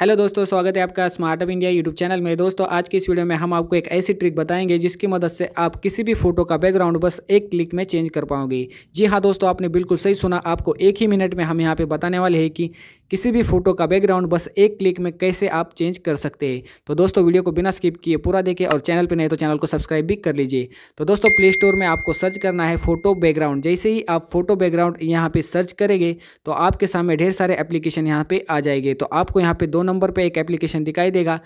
hello दोस्तों स्वागत है आपका smart up India YouTube channel में दोस्तों आज की इस वीडियो में हम आपको एक ऐसी ट्रिक बताएंगे जिसकी मदद से आप किसी भी फोटो का बैकग्राउंड बस एक क्लिक में चेंज कर पाओगे जी हाँ दोस्तों आपने बिल्कुल सही सुना आपको एक ही मिनट में हम यहाँ पे बताने वाले हैं कि किसी भी फोटो का बैकग्राउंड बस एक क्लिक में कैसे आप चेंज कर सकते हैं तो दोस्तों वीडियो को बिना स्किप किए पूरा देखें और चैनल पर नहीं तो चैनल को सब्सक्राइब भी कर लीजिए तो दोस्तों प्ले स्टोर में आपको सर्च करना है फोटो बैकग्राउंड जैसे ही आप फोटो बैकग्राउंड यहाँ पर सर्च करेंगे तो आपके सामने ढेर सारे एप्लीकेशन यहाँ पर आ जाएंगे तो आपको यहाँ पर दो नंबर पर एक एप्लीकेशन दिखाई देगा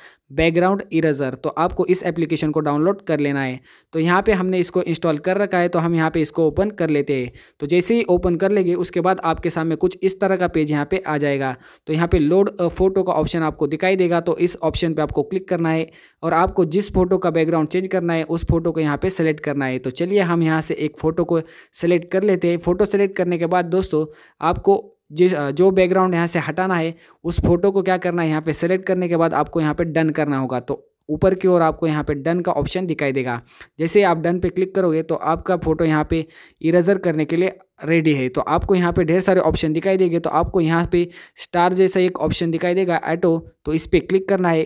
बैकग्राउंड इरेजर तो आपको इस एप्लीकेशन को डाउनलोड कर लेना है तो यहाँ पर हमने इसको इंस्टॉल कर रखा है तो हम यहाँ पर इसको ओपन कर लेते हैं तो जैसे ही ओपन कर लेंगे उसके बाद आपके सामने कुछ इस तरह का पेज यहाँ पर आ जाएगा है तो यहाँ पे लोड फोटो का ऑप्शन आपको दिखाई देगा तो इस ऑप्शन पे आपको क्लिक करना है और आपको जिस फोटो का बैकग्राउंड चेंज करना है उस फोटो को यहाँ पे सेलेक्ट करना है तो चलिए हम यहाँ से एक फ़ोटो को सेलेक्ट कर लेते हैं फ़ोटो सेलेक्ट करने के बाद दोस्तों आपको जिस जो बैकग्राउंड यहाँ से हटाना है उस फोटो को क्या करना है यहाँ पे सेलेक्ट करने के बाद आपको यहाँ पे डन करना होगा तो ऊपर की ओर आपको यहाँ पे डन का ऑप्शन दिखाई देगा जैसे आप डन पे क्लिक करोगे तो आपका फ़ोटो यहाँ पे इरेजर करने के लिए रेडी है तो आपको यहाँ पे ढेर सारे ऑप्शन दिखाई देंगे तो आपको यहाँ पे स्टार जैसा एक ऑप्शन दिखाई देगा ऐटो तो इस पर क्लिक करना है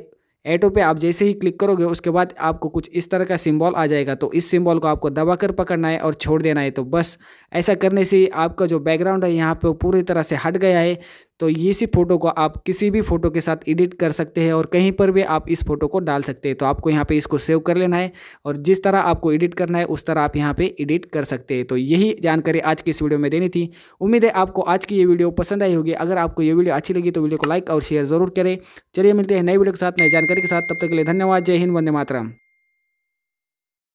ऐटो पे आप जैसे ही क्लिक करोगे उसके बाद आपको कुछ इस तरह का सिंबल आ जाएगा तो इस सिंबल को आपको दबा कर पकड़ना है और छोड़ देना है तो बस ऐसा करने से आपका जो बैकग्राउंड है यहाँ पे पूरी तरह से हट गया है तो इसी फ़ोटो को आप किसी भी फ़ोटो के साथ एडिट कर सकते हैं और कहीं पर भी आप इस फ़ोटो को डाल सकते हैं तो आपको यहाँ पर इसको सेव कर लेना है और जिस तरह आपको एडिट करना है उस तरह आप यहाँ पर एडिट कर सकते हैं तो यही जानकारी आज की इस वीडियो में देनी थी उम्मीद है आपको आज की ये वीडियो पसंद आई होगी अगर आपको ये वीडियो अच्छी लगी तो वीडियो को लाइक और शेयर ज़रूर करें चलिए मिलते हैं नई वीडियो के साथ नई जानकारी जानकारी के साथ तब तक के लिए धन्यवाद जय हिंद वंदे मातरम